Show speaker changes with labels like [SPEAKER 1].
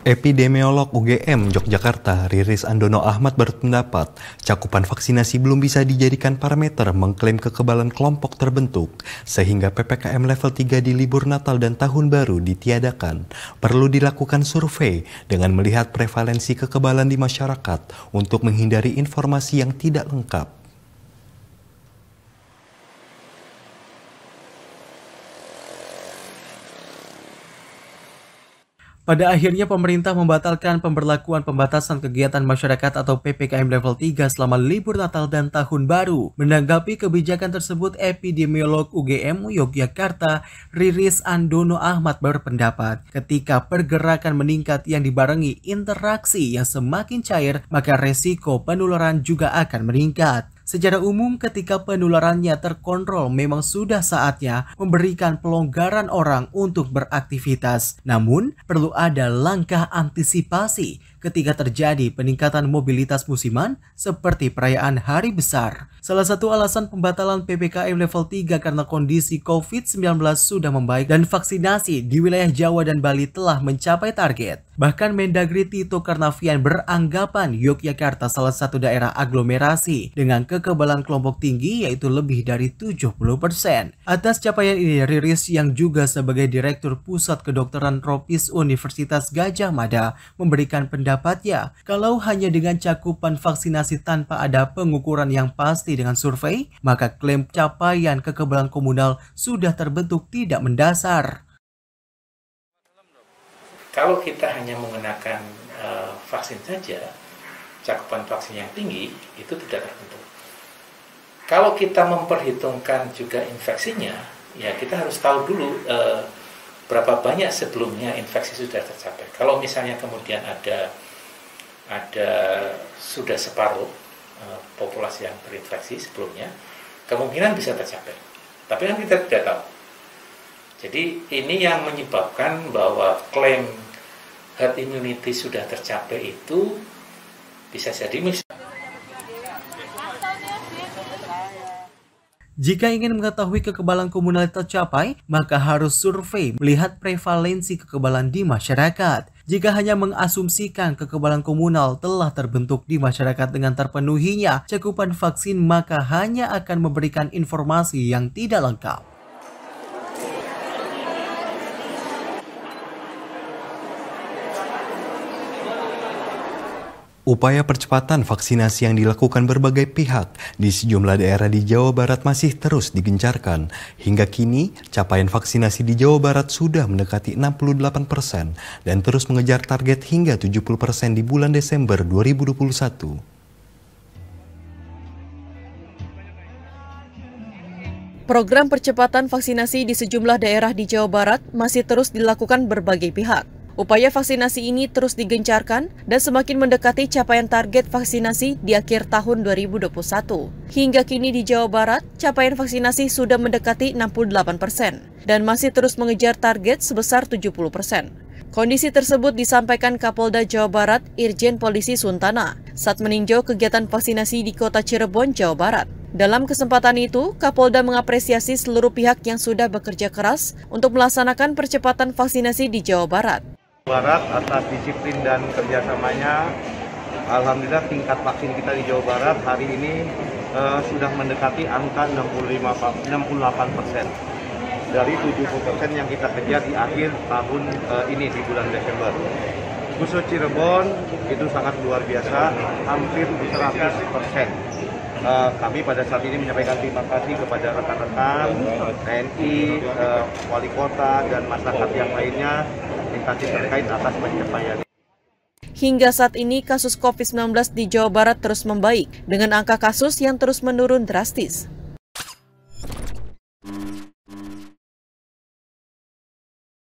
[SPEAKER 1] Epidemiolog UGM Yogyakarta, Riris Andono Ahmad berpendapat, cakupan vaksinasi belum bisa dijadikan parameter mengklaim kekebalan kelompok terbentuk, sehingga PPKM level 3 di libur Natal dan Tahun Baru ditiadakan. Perlu dilakukan survei dengan melihat prevalensi kekebalan di masyarakat untuk menghindari informasi yang tidak lengkap.
[SPEAKER 2] Pada akhirnya pemerintah membatalkan pemberlakuan pembatasan kegiatan masyarakat atau PPKM level 3 selama libur Natal dan Tahun Baru. Menanggapi kebijakan tersebut, epidemiolog UGM Yogyakarta Riris Andono Ahmad berpendapat, ketika pergerakan meningkat yang dibarengi interaksi yang semakin cair, maka resiko penularan juga akan meningkat. Secara umum ketika penularannya terkontrol memang sudah saatnya memberikan pelonggaran orang untuk beraktivitas. Namun perlu ada langkah antisipasi ketika terjadi peningkatan mobilitas musiman seperti perayaan hari besar. Salah satu alasan pembatalan PPKM level 3 karena kondisi COVID-19 sudah membaik dan vaksinasi di wilayah Jawa dan Bali telah mencapai target. Bahkan Mendagri Tito Karnavian beranggapan Yogyakarta salah satu daerah aglomerasi dengan kekebalan kelompok tinggi yaitu lebih dari 70%. Atas capaian ini, Riris yang juga sebagai Direktur Pusat Kedokteran Tropis Universitas Gajah Mada memberikan pendapat ya kalau hanya dengan cakupan vaksinasi tanpa ada pengukuran yang pasti dengan survei, maka klaim capaian kekebalan komunal sudah terbentuk tidak mendasar.
[SPEAKER 3] Kalau kita hanya menggunakan uh, eh, vaksin saja, cakupan vaksin yang tinggi itu tidak terbentuk. Kalau kita memperhitungkan juga infeksinya, ya kita harus tahu dulu uh, berapa banyak sebelumnya infeksi sudah tercapai. Kalau misalnya kemudian ada ada sudah separuh uh, populasi yang terinfeksi sebelumnya, kemungkinan bisa tercapai. Tapi kan kita tidak tahu. Jadi ini yang menyebabkan bahwa klaim herd immunity sudah tercapai itu bisa jadi
[SPEAKER 2] misalnya Jika ingin mengetahui kekebalan komunal tercapai, maka harus survei melihat prevalensi kekebalan di masyarakat. Jika hanya mengasumsikan kekebalan komunal telah terbentuk di masyarakat dengan terpenuhinya cakupan vaksin, maka hanya akan memberikan informasi yang tidak lengkap.
[SPEAKER 1] Upaya percepatan vaksinasi yang dilakukan berbagai pihak di sejumlah daerah di Jawa Barat masih terus digencarkan. Hingga kini, capaian vaksinasi di Jawa Barat sudah mendekati 68 persen dan terus mengejar target hingga 70 persen di bulan Desember 2021.
[SPEAKER 4] Program percepatan vaksinasi di sejumlah daerah di Jawa Barat masih terus dilakukan berbagai pihak. Upaya vaksinasi ini terus digencarkan dan semakin mendekati capaian target vaksinasi di akhir tahun 2021. Hingga kini di Jawa Barat, capaian vaksinasi sudah mendekati 68 persen dan masih terus mengejar target sebesar 70 persen. Kondisi tersebut disampaikan Kapolda Jawa Barat Irjen Polisi Suntana saat meninjau kegiatan vaksinasi di kota Cirebon, Jawa Barat. Dalam kesempatan itu, Kapolda mengapresiasi seluruh pihak yang sudah bekerja keras untuk melaksanakan percepatan vaksinasi di Jawa Barat.
[SPEAKER 5] Barat atas disiplin dan kerjasamanya. Alhamdulillah tingkat vaksin kita di Jawa Barat hari ini uh, sudah mendekati angka 65, 68 persen dari 70 persen yang kita kejar di akhir tahun uh, ini di bulan Desember. Khusus Cirebon itu sangat luar biasa, hampir 100 persen. Eh, kami pada saat ini menyampaikan terima kasih kepada rekan-rekan TNI, wali kota, dan masyarakat yang lainnya instansi terkait atas pencapaian.
[SPEAKER 4] Hingga saat ini, kasus COVID-19 di Jawa Barat terus membaik, dengan angka kasus yang terus menurun drastis.